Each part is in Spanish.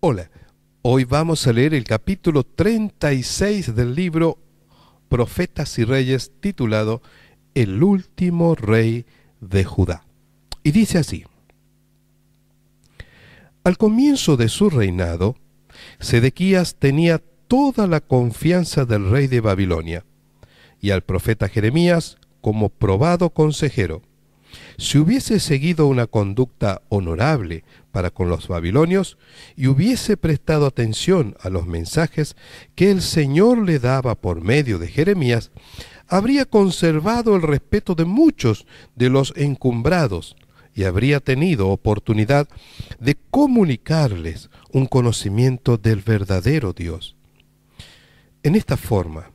Hola, hoy vamos a leer el capítulo 36 del libro Profetas y Reyes titulado El último rey de Judá. Y dice así, al comienzo de su reinado, Sedequías tenía toda la confianza del rey de Babilonia y al profeta Jeremías como probado consejero. Si hubiese seguido una conducta honorable para con los babilonios y hubiese prestado atención a los mensajes que el Señor le daba por medio de Jeremías, habría conservado el respeto de muchos de los encumbrados y habría tenido oportunidad de comunicarles un conocimiento del verdadero Dios. En esta forma,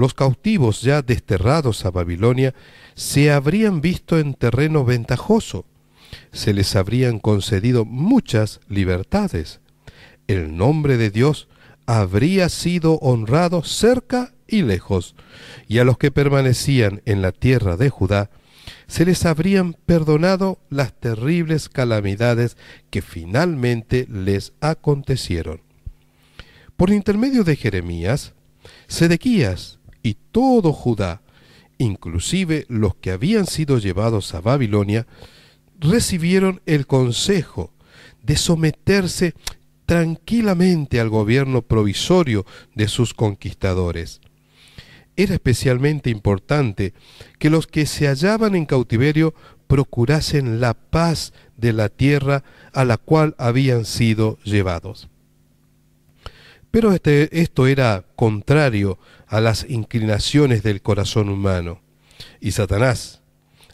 los cautivos ya desterrados a Babilonia se habrían visto en terreno ventajoso, se les habrían concedido muchas libertades, el nombre de Dios habría sido honrado cerca y lejos, y a los que permanecían en la tierra de Judá se les habrían perdonado las terribles calamidades que finalmente les acontecieron. Por intermedio de Jeremías, Sedequías y todo Judá, inclusive los que habían sido llevados a Babilonia, recibieron el consejo de someterse tranquilamente al gobierno provisorio de sus conquistadores. Era especialmente importante que los que se hallaban en cautiverio procurasen la paz de la tierra a la cual habían sido llevados. Pero este, esto era contrario a las inclinaciones del corazón humano. Y Satanás,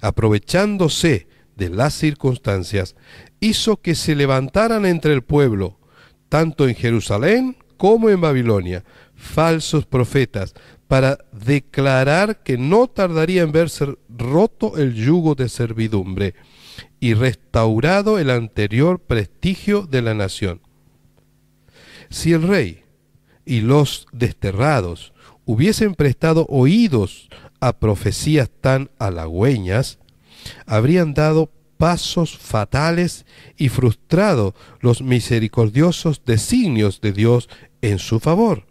aprovechándose de las circunstancias, hizo que se levantaran entre el pueblo, tanto en Jerusalén como en Babilonia, falsos profetas, para declarar que no tardaría en verse roto el yugo de servidumbre y restaurado el anterior prestigio de la nación. Si el rey y los desterrados hubiesen prestado oídos a profecías tan halagüeñas, habrían dado pasos fatales y frustrado los misericordiosos designios de Dios en su favor.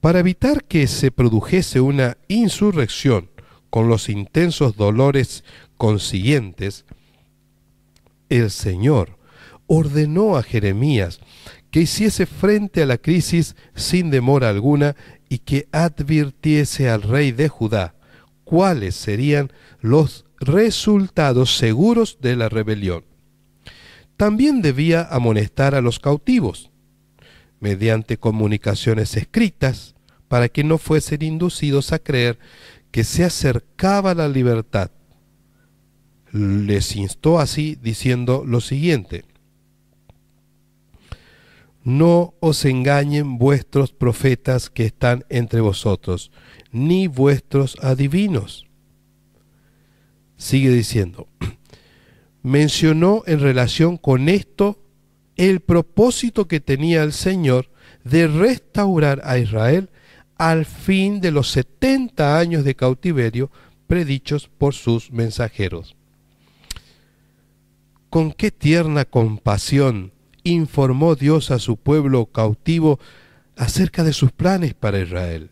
Para evitar que se produjese una insurrección con los intensos dolores consiguientes, el Señor ordenó a Jeremías que hiciese frente a la crisis sin demora alguna y que advirtiese al rey de Judá cuáles serían los resultados seguros de la rebelión. También debía amonestar a los cautivos mediante comunicaciones escritas para que no fuesen inducidos a creer que se acercaba la libertad. Les instó así diciendo lo siguiente, no os engañen vuestros profetas que están entre vosotros, ni vuestros adivinos. Sigue diciendo, mencionó en relación con esto el propósito que tenía el Señor de restaurar a Israel al fin de los 70 años de cautiverio predichos por sus mensajeros. Con qué tierna compasión informó Dios a su pueblo cautivo acerca de sus planes para Israel.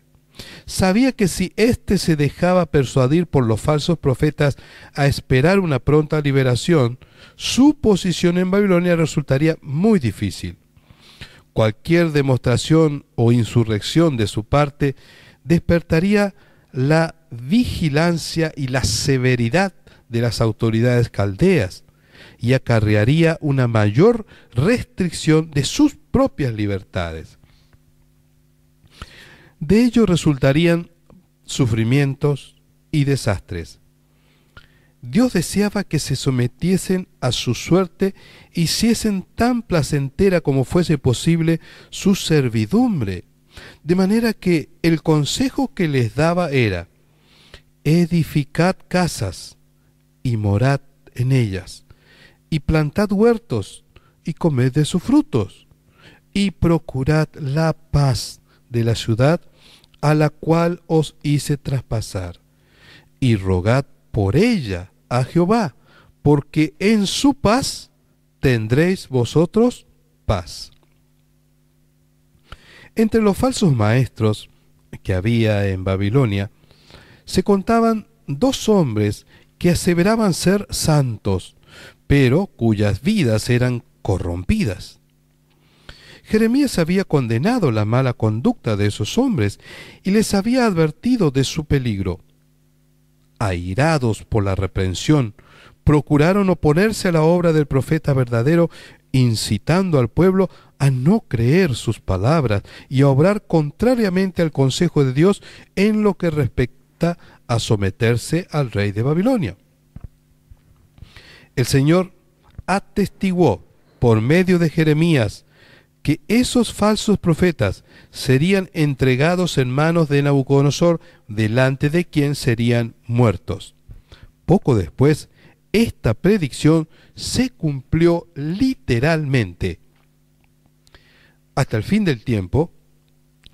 Sabía que si éste se dejaba persuadir por los falsos profetas a esperar una pronta liberación, su posición en Babilonia resultaría muy difícil. Cualquier demostración o insurrección de su parte despertaría la vigilancia y la severidad de las autoridades caldeas, y acarrearía una mayor restricción de sus propias libertades. De ello resultarían sufrimientos y desastres. Dios deseaba que se sometiesen a su suerte, hiciesen tan placentera como fuese posible su servidumbre, de manera que el consejo que les daba era, edificad casas y morad en ellas, y plantad huertos, y comed de sus frutos, y procurad la paz de la ciudad a la cual os hice traspasar, y rogad por ella a Jehová, porque en su paz tendréis vosotros paz. Entre los falsos maestros que había en Babilonia, se contaban dos hombres que aseveraban ser santos, pero cuyas vidas eran corrompidas. Jeremías había condenado la mala conducta de esos hombres y les había advertido de su peligro. Airados por la reprensión, procuraron oponerse a la obra del profeta verdadero, incitando al pueblo a no creer sus palabras y a obrar contrariamente al consejo de Dios en lo que respecta a someterse al rey de Babilonia. El Señor atestiguó por medio de Jeremías que esos falsos profetas serían entregados en manos de Nabucodonosor, delante de quien serían muertos. Poco después, esta predicción se cumplió literalmente. Hasta el fin del tiempo,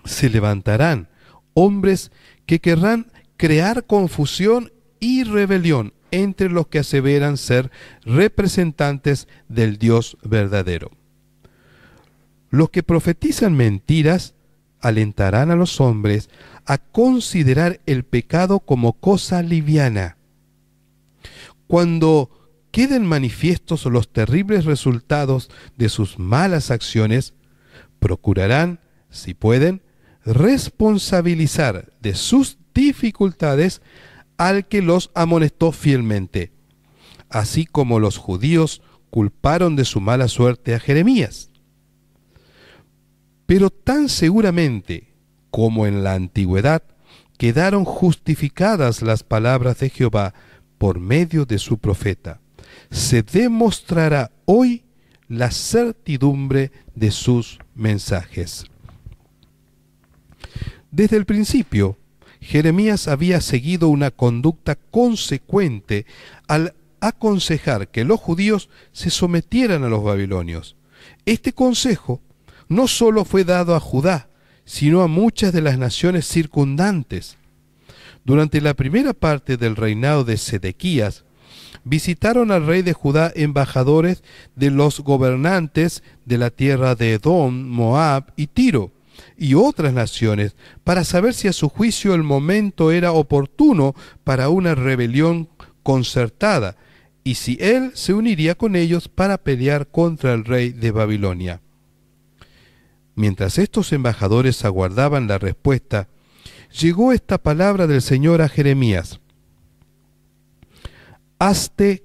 se levantarán hombres que querrán crear confusión y rebelión entre los que aseveran ser representantes del Dios verdadero. Los que profetizan mentiras alentarán a los hombres a considerar el pecado como cosa liviana. Cuando queden manifiestos los terribles resultados de sus malas acciones, procurarán, si pueden, responsabilizar de sus dificultades al que los amonestó fielmente, así como los judíos culparon de su mala suerte a Jeremías. Pero tan seguramente como en la antigüedad quedaron justificadas las palabras de Jehová por medio de su profeta, se demostrará hoy la certidumbre de sus mensajes. Desde el principio, Jeremías había seguido una conducta consecuente al aconsejar que los judíos se sometieran a los babilonios. Este consejo no solo fue dado a Judá, sino a muchas de las naciones circundantes. Durante la primera parte del reinado de Sedequías, visitaron al rey de Judá embajadores de los gobernantes de la tierra de Edom, Moab y Tiro, y otras naciones para saber si a su juicio el momento era oportuno para una rebelión concertada y si él se uniría con ellos para pelear contra el rey de Babilonia. Mientras estos embajadores aguardaban la respuesta, llegó esta palabra del Señor a Jeremías. Hazte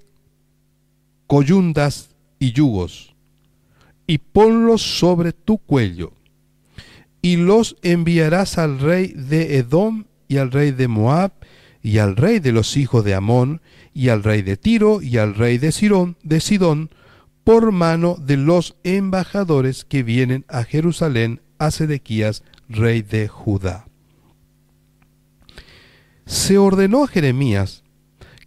coyundas y yugos, y ponlos sobre tu cuello y los enviarás al rey de Edom y al rey de Moab y al rey de los hijos de Amón y al rey de Tiro y al rey de Sidón por mano de los embajadores que vienen a Jerusalén a Sedequías rey de Judá. Se ordenó a Jeremías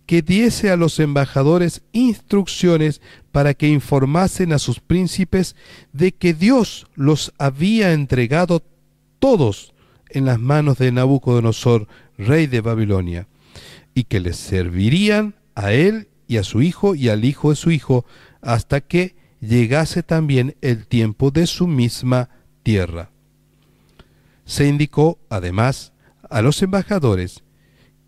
que diese a los embajadores instrucciones para que informasen a sus príncipes de que Dios los había entregado todos en las manos de Nabucodonosor, rey de Babilonia, y que les servirían a él y a su hijo y al hijo de su hijo, hasta que llegase también el tiempo de su misma tierra. Se indicó, además, a los embajadores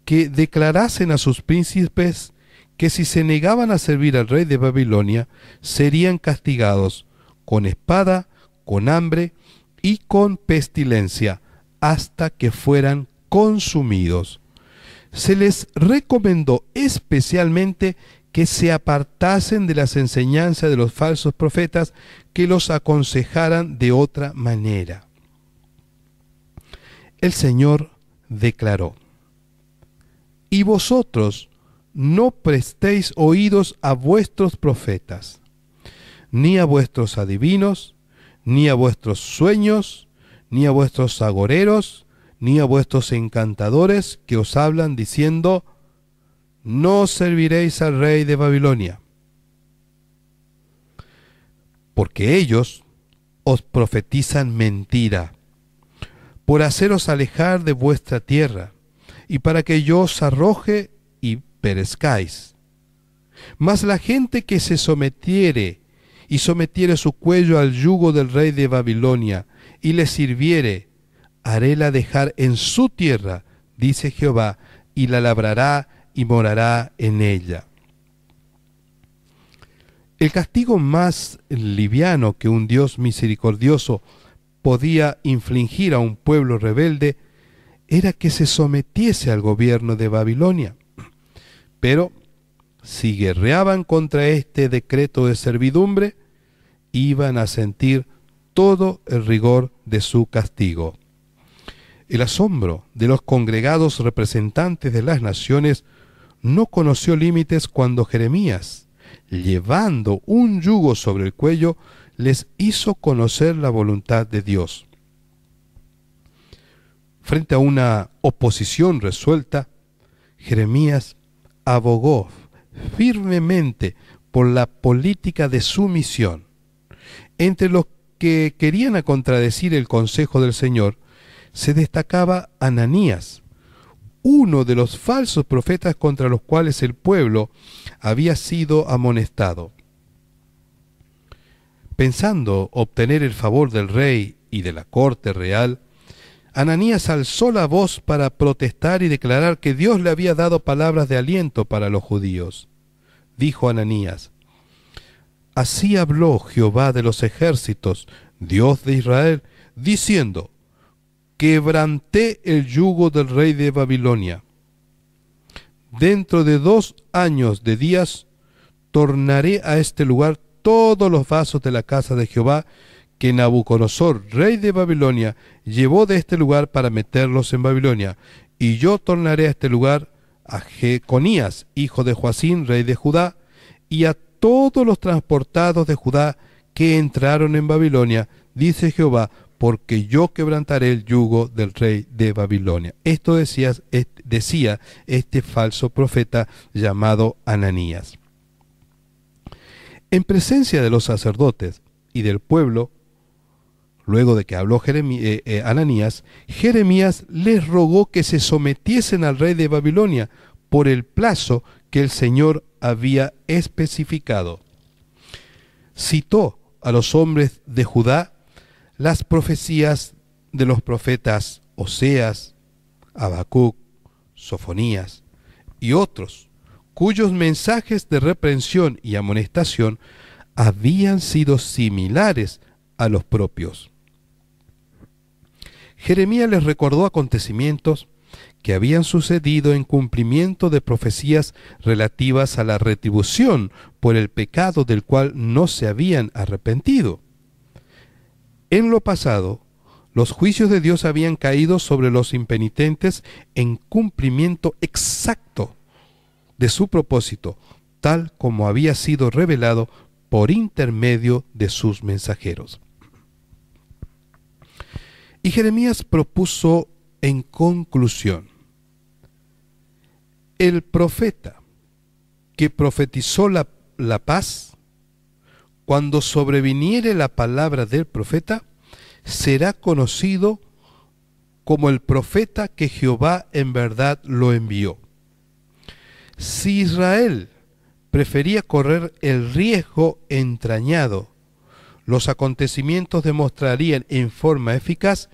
que declarasen a sus príncipes que si se negaban a servir al rey de Babilonia, serían castigados con espada, con hambre y con pestilencia, hasta que fueran consumidos. Se les recomendó especialmente que se apartasen de las enseñanzas de los falsos profetas que los aconsejaran de otra manera. El Señor declaró, y vosotros no prestéis oídos a vuestros profetas, ni a vuestros adivinos, ni a vuestros sueños, ni a vuestros agoreros, ni a vuestros encantadores que os hablan diciendo, no serviréis al rey de Babilonia. Porque ellos os profetizan mentira, por haceros alejar de vuestra tierra, y para que yo os arroje y perezcáis. Mas la gente que se sometiere y sometiere su cuello al yugo del rey de Babilonia y le sirviere, haréla dejar en su tierra, dice Jehová, y la labrará y morará en ella. El castigo más liviano que un Dios misericordioso podía infligir a un pueblo rebelde era que se sometiese al gobierno de Babilonia. Pero si guerreaban contra este decreto de servidumbre, iban a sentir todo el rigor de su castigo. El asombro de los congregados representantes de las naciones no conoció límites cuando Jeremías, llevando un yugo sobre el cuello, les hizo conocer la voluntad de Dios. Frente a una oposición resuelta, Jeremías abogó firmemente por la política de sumisión. Entre los que querían contradecir el consejo del Señor, se destacaba Ananías, uno de los falsos profetas contra los cuales el pueblo había sido amonestado. Pensando obtener el favor del rey y de la corte real, Ananías alzó la voz para protestar y declarar que Dios le había dado palabras de aliento para los judíos. Dijo Ananías, Así habló Jehová de los ejércitos, Dios de Israel, diciendo, Quebranté el yugo del rey de Babilonia. Dentro de dos años de días, tornaré a este lugar todos los vasos de la casa de Jehová que Nabucodonosor, rey de Babilonia, llevó de este lugar para meterlos en Babilonia. Y yo tornaré a este lugar a Jeconías, hijo de Joacín, rey de Judá, y a todos los transportados de Judá que entraron en Babilonia, dice Jehová, porque yo quebrantaré el yugo del rey de Babilonia. Esto decía, decía este falso profeta llamado Ananías. En presencia de los sacerdotes y del pueblo, Luego de que habló eh, eh, Ananías, Jeremías les rogó que se sometiesen al rey de Babilonia por el plazo que el Señor había especificado. Citó a los hombres de Judá las profecías de los profetas Oseas, Abacuc, Sofonías y otros, cuyos mensajes de reprensión y amonestación habían sido similares a los propios. Jeremías les recordó acontecimientos que habían sucedido en cumplimiento de profecías relativas a la retribución por el pecado del cual no se habían arrepentido. En lo pasado, los juicios de Dios habían caído sobre los impenitentes en cumplimiento exacto de su propósito, tal como había sido revelado por intermedio de sus mensajeros. Y Jeremías propuso en conclusión, el profeta que profetizó la, la paz, cuando sobreviniere la palabra del profeta, será conocido como el profeta que Jehová en verdad lo envió. Si Israel prefería correr el riesgo entrañado los acontecimientos demostrarían en forma eficaz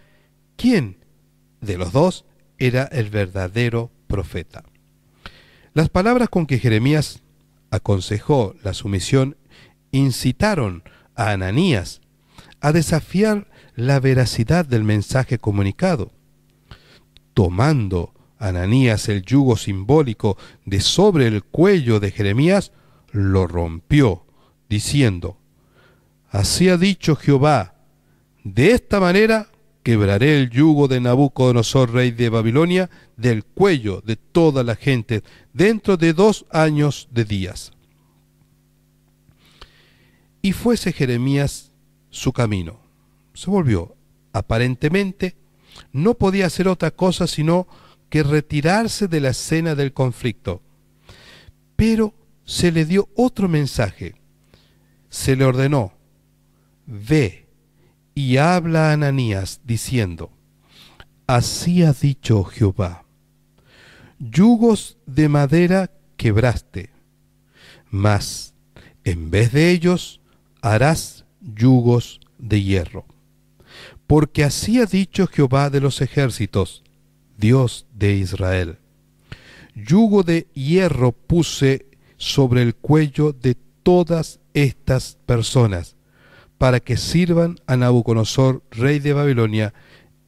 quién de los dos era el verdadero profeta. Las palabras con que Jeremías aconsejó la sumisión incitaron a Ananías a desafiar la veracidad del mensaje comunicado. Tomando Ananías el yugo simbólico de sobre el cuello de Jeremías, lo rompió, diciendo, Así ha dicho Jehová, de esta manera quebraré el yugo de Nabucodonosor, rey de Babilonia, del cuello de toda la gente, dentro de dos años de días. Y fuese Jeremías su camino. Se volvió. Aparentemente, no podía hacer otra cosa sino que retirarse de la escena del conflicto. Pero se le dio otro mensaje. Se le ordenó, Ve y habla a Ananías diciendo, Así ha dicho Jehová, yugos de madera quebraste, mas en vez de ellos harás yugos de hierro. Porque así ha dicho Jehová de los ejércitos, Dios de Israel. Yugo de hierro puse sobre el cuello de todas estas personas para que sirvan a Nabucodonosor, rey de Babilonia,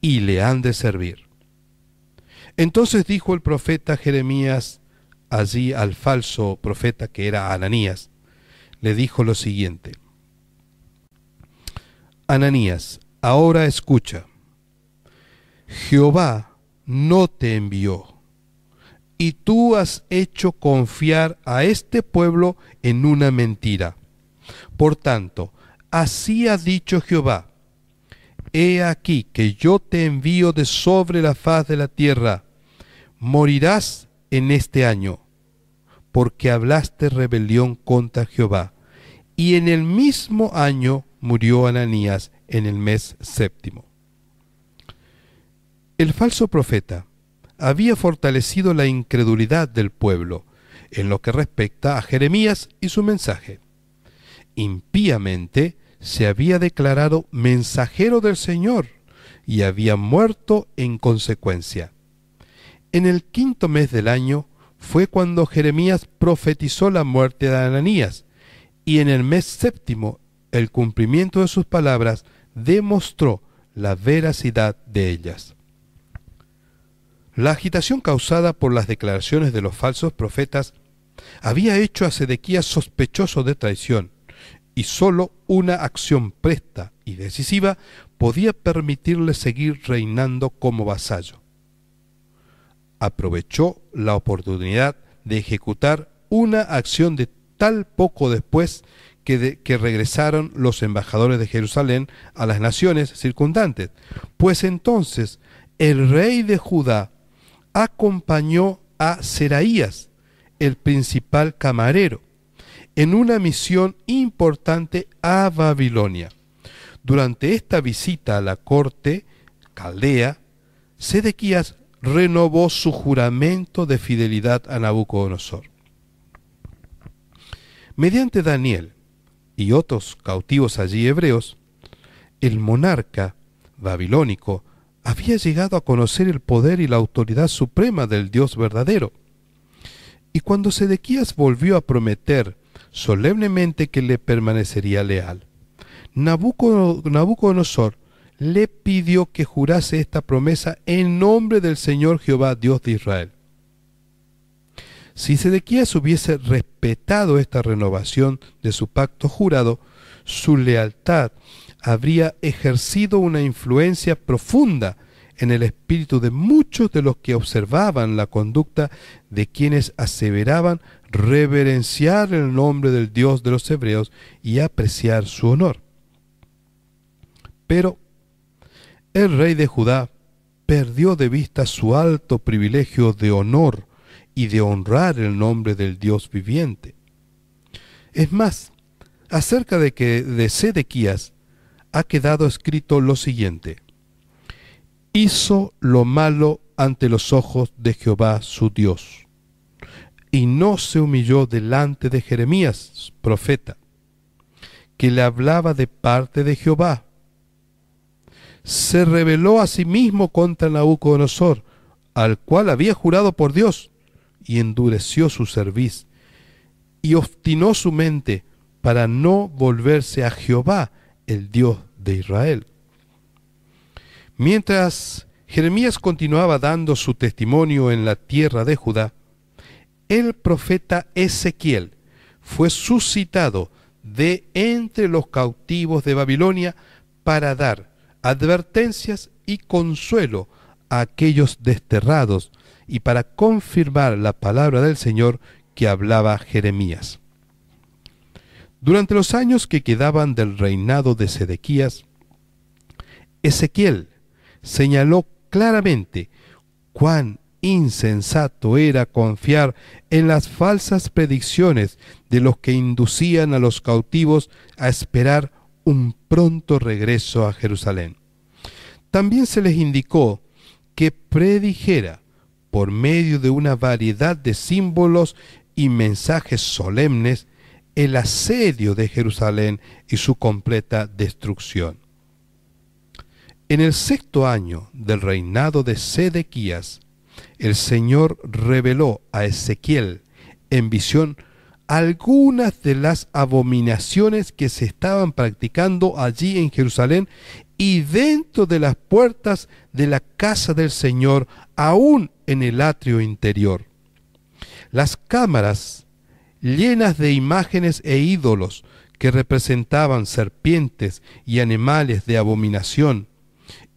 y le han de servir. Entonces dijo el profeta Jeremías allí al falso profeta que era Ananías, le dijo lo siguiente, Ananías, ahora escucha, Jehová no te envió, y tú has hecho confiar a este pueblo en una mentira. Por tanto, Así ha dicho Jehová, He aquí que yo te envío de sobre la faz de la tierra, morirás en este año, porque hablaste rebelión contra Jehová. Y en el mismo año murió Ananías en el mes séptimo. El falso profeta había fortalecido la incredulidad del pueblo en lo que respecta a Jeremías y su mensaje. Impíamente, se había declarado mensajero del Señor y había muerto en consecuencia. En el quinto mes del año fue cuando Jeremías profetizó la muerte de Ananías, y en el mes séptimo el cumplimiento de sus palabras demostró la veracidad de ellas. La agitación causada por las declaraciones de los falsos profetas había hecho a Sedequías sospechoso de traición, y sólo una acción presta y decisiva podía permitirle seguir reinando como vasallo. Aprovechó la oportunidad de ejecutar una acción de tal poco después que, que, regresaron los embajadores de Jerusalén a las naciones circundantes, pues entonces el rey de Judá acompañó a Seraías, el principal camarero, en una misión importante a Babilonia. Durante esta visita a la corte caldea, Sedequías renovó su juramento de fidelidad a Nabucodonosor. Mediante Daniel y otros cautivos allí hebreos, el monarca babilónico había llegado a conocer el poder y la autoridad suprema del Dios verdadero. Y cuando Sedequías volvió a prometer solemnemente que le permanecería leal. Nabucodonosor le pidió que jurase esta promesa en nombre del Señor Jehová, Dios de Israel. Si Sedequías hubiese respetado esta renovación de su pacto jurado, su lealtad habría ejercido una influencia profunda en el espíritu de muchos de los que observaban la conducta de quienes aseveraban reverenciar el nombre del Dios de los hebreos y apreciar su honor. Pero el rey de Judá perdió de vista su alto privilegio de honor y de honrar el nombre del Dios viviente. Es más, acerca de que de Sedequías ha quedado escrito lo siguiente: hizo lo malo ante los ojos de Jehová su Dios, y no se humilló delante de Jeremías, profeta, que le hablaba de parte de Jehová. Se rebeló a sí mismo contra Nabucodonosor, al cual había jurado por Dios, y endureció su cerviz, y obstinó su mente para no volverse a Jehová, el Dios de Israel. Mientras Jeremías continuaba dando su testimonio en la tierra de Judá, el profeta Ezequiel fue suscitado de entre los cautivos de Babilonia para dar advertencias y consuelo a aquellos desterrados y para confirmar la palabra del Señor que hablaba Jeremías. Durante los años que quedaban del reinado de Sedequías, Ezequiel señaló claramente cuán insensato era confiar en las falsas predicciones de los que inducían a los cautivos a esperar un pronto regreso a Jerusalén. También se les indicó que predijera por medio de una variedad de símbolos y mensajes solemnes el asedio de Jerusalén y su completa destrucción. En el sexto año del reinado de Sedequías, el Señor reveló a Ezequiel en visión algunas de las abominaciones que se estaban practicando allí en Jerusalén y dentro de las puertas de la casa del Señor, aún en el atrio interior. Las cámaras, llenas de imágenes e ídolos que representaban serpientes y animales de abominación,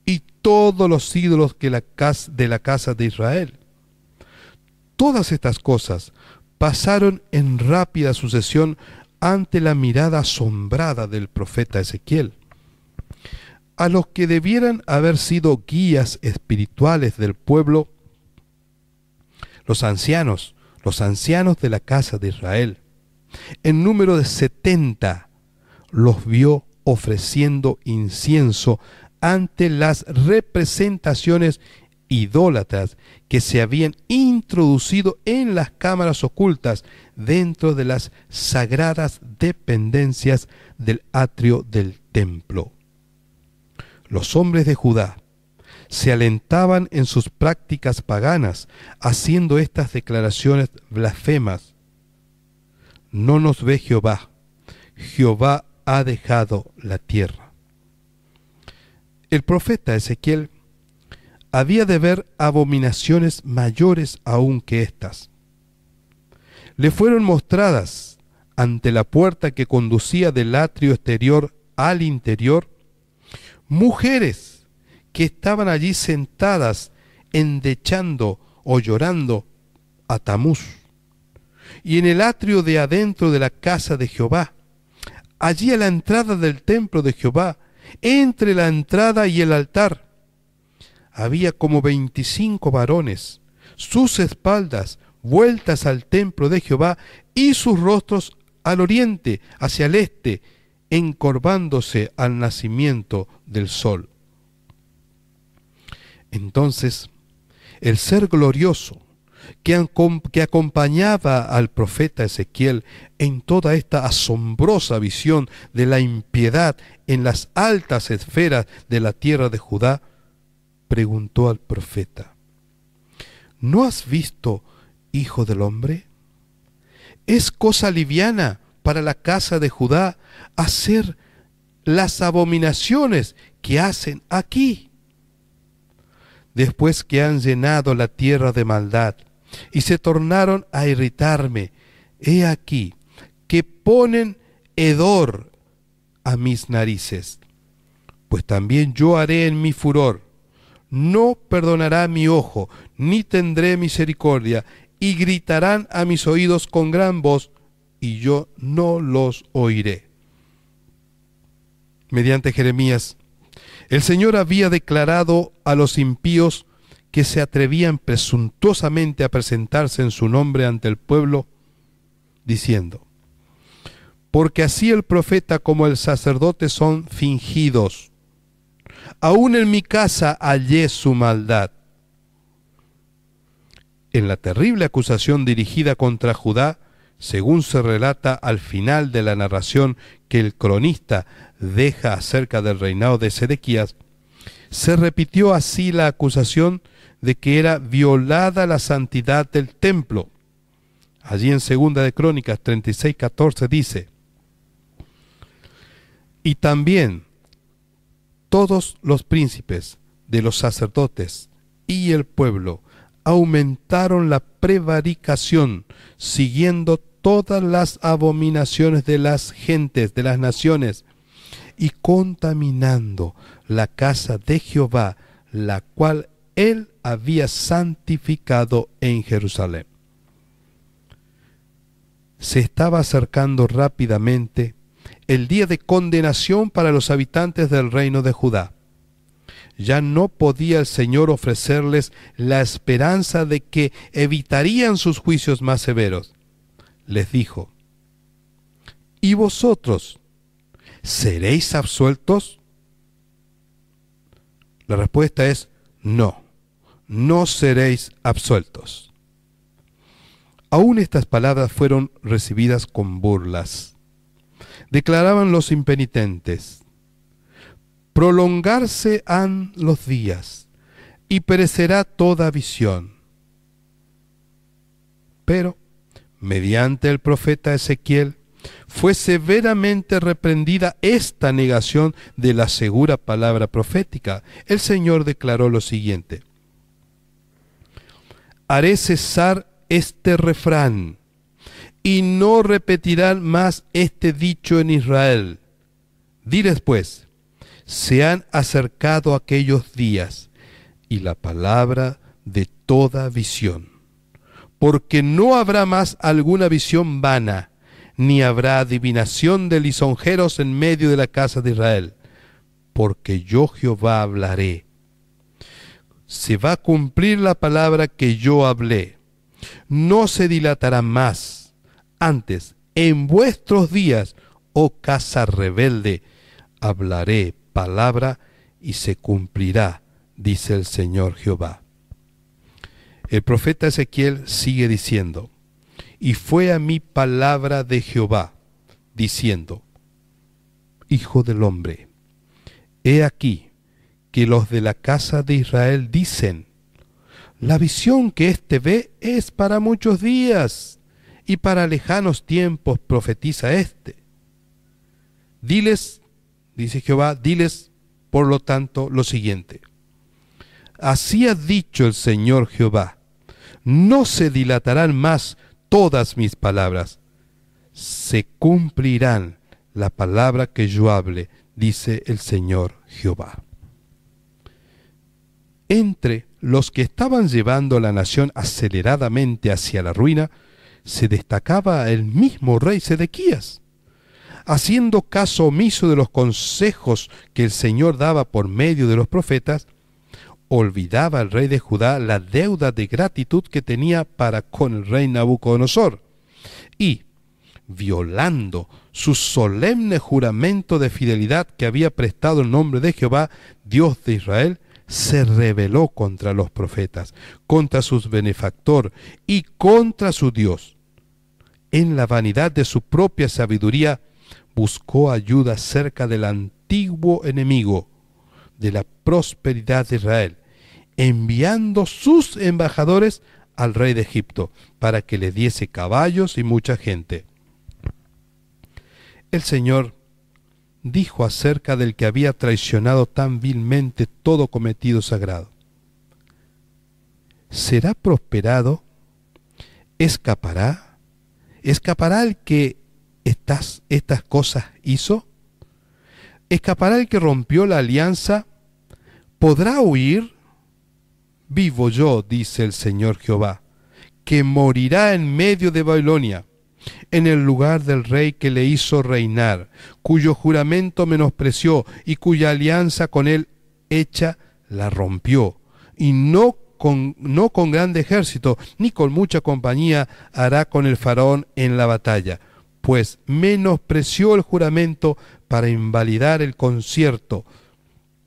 y todos los ídolos que la de la casa de Israel. Todas estas cosas pasaron en rápida sucesión ante la mirada asombrada del profeta Ezequiel. A los que debieran haber sido guías espirituales del pueblo, los ancianos, los ancianos de la casa de Israel, en número de setenta, los vio ofreciendo incienso ante las representaciones idólatras que se habían introducido en las cámaras ocultas dentro de las sagradas dependencias del atrio del templo. Los hombres de Judá se alentaban en sus prácticas paganas haciendo estas declaraciones blasfemas. No nos ve Jehová, Jehová ha dejado la tierra el profeta Ezequiel había de ver abominaciones mayores aún que estas. Le fueron mostradas ante la puerta que conducía del atrio exterior al interior mujeres que estaban allí sentadas endechando o llorando a Tamuz. Y en el atrio de adentro de la casa de Jehová, allí a la entrada del templo de Jehová, entre la entrada y el altar. Había como veinticinco varones, sus espaldas vueltas al templo de Jehová y sus rostros al oriente, hacia el este, encorvándose al nacimiento del sol. Entonces, el ser glorioso, que, acompañaba al profeta Ezequiel en toda esta asombrosa visión de la impiedad en las altas esferas de la tierra de Judá, preguntó al profeta, ¿No has visto, hijo del hombre? Es cosa liviana para la casa de Judá hacer las abominaciones que hacen aquí. Después que han llenado la tierra de maldad, y se tornaron a irritarme. He aquí que ponen hedor a mis narices. Pues también yo haré en mi furor. No perdonará mi ojo, ni tendré misericordia, y gritarán a mis oídos con gran voz, y yo no los oiré. Mediante Jeremías, el Señor había declarado a los impíos que se atrevían presuntuosamente a presentarse en su nombre ante el pueblo, diciendo, porque así el profeta como el sacerdote son fingidos. Aún en mi casa hallé su maldad. En la terrible acusación dirigida contra Judá, según se relata al final de la narración que el cronista deja acerca del reinado de Sedequías, se repitió así la acusación de que era violada la santidad del templo. Allí en Segunda de Crónicas 36, 14 dice, y también todos los príncipes de los sacerdotes y el pueblo aumentaron la prevaricación, siguiendo todas las abominaciones de las gentes, de las naciones, y contaminando la casa de Jehová, la cual él había santificado en Jerusalén. Se estaba acercando rápidamente el día de condenación para los habitantes del reino de Judá. Ya no podía el Señor ofrecerles la esperanza de que evitarían sus juicios más severos. Les dijo, ¿y vosotros seréis absueltos? La respuesta es no no seréis absueltos. Aún estas palabras fueron recibidas con burlas. Declaraban los impenitentes, prolongarse han los días y perecerá toda visión. Pero, mediante el profeta Ezequiel, fue severamente reprendida esta negación de la segura palabra profética. El Señor declaró lo siguiente, haré cesar este refrán, y no repetirán más este dicho en Israel. Diles pues, se han acercado aquellos días, y la palabra de toda visión. Porque no habrá más alguna visión vana, ni habrá adivinación de lisonjeros en medio de la casa de Israel, porque yo Jehová hablaré se va a cumplir la palabra que yo hablé. No se dilatará más. Antes, en vuestros días, oh casa rebelde, hablaré palabra y se cumplirá, dice el Señor Jehová. El profeta Ezequiel sigue diciendo, y fue a mí palabra de Jehová, diciendo, Hijo del hombre, he aquí, que los de la casa de Israel dicen, la visión que éste ve es para muchos días y para lejanos tiempos profetiza éste. Diles, dice Jehová, diles por lo tanto lo siguiente. Así ha dicho el Señor Jehová, no se dilatarán más todas mis palabras, se cumplirán la palabra que yo hable, dice el Señor Jehová. Entre los que estaban llevando la nación aceleradamente hacia la ruina, se destacaba el mismo rey Sedequías. Haciendo caso omiso de los consejos que el Señor daba por medio de los profetas, olvidaba el rey de Judá la deuda de gratitud que tenía para con el rey Nabucodonosor y, violando su solemne juramento de fidelidad que había prestado en nombre de Jehová, Dios de Israel, se rebeló contra los profetas, contra sus benefactor y contra su Dios. En la vanidad de su propia sabiduría buscó ayuda cerca del antiguo enemigo de la prosperidad de Israel, enviando sus embajadores al rey de Egipto para que le diese caballos y mucha gente. El Señor dijo acerca del que había traicionado tan vilmente todo cometido sagrado. ¿Será prosperado? ¿Escapará? ¿Escapará el que estas, estas cosas hizo? ¿Escapará el que rompió la alianza? ¿Podrá huir? Vivo yo, dice el Señor Jehová, que morirá en medio de Babilonia en el lugar del rey que le hizo reinar, cuyo juramento menospreció y cuya alianza con él hecha la rompió, y no con, no con grande ejército, ni con mucha compañía hará con el faraón en la batalla, pues menospreció el juramento para invalidar el concierto,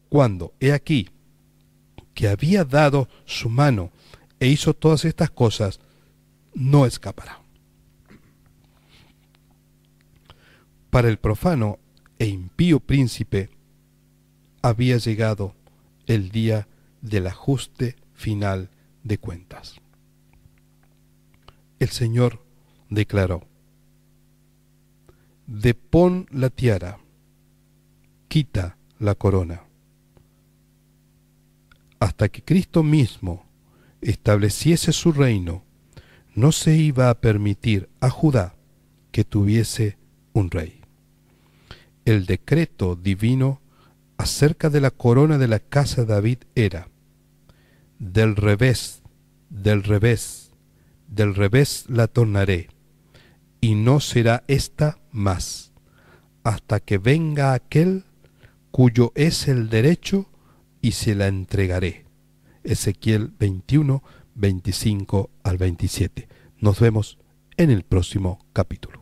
cuando, he aquí, que había dado su mano e hizo todas estas cosas, no escapará. Para el profano e impío príncipe había llegado el día del ajuste final de cuentas. El Señor declaró, Depón la tiara, quita la corona, hasta que Cristo mismo estableciese su reino, no se iba a permitir a Judá que tuviese un rey el decreto divino acerca de la corona de la casa de David era, del revés, del revés, del revés la tornaré, y no será ésta más, hasta que venga aquel cuyo es el derecho y se la entregaré. Ezequiel 21, 25 al 27. Nos vemos en el próximo capítulo.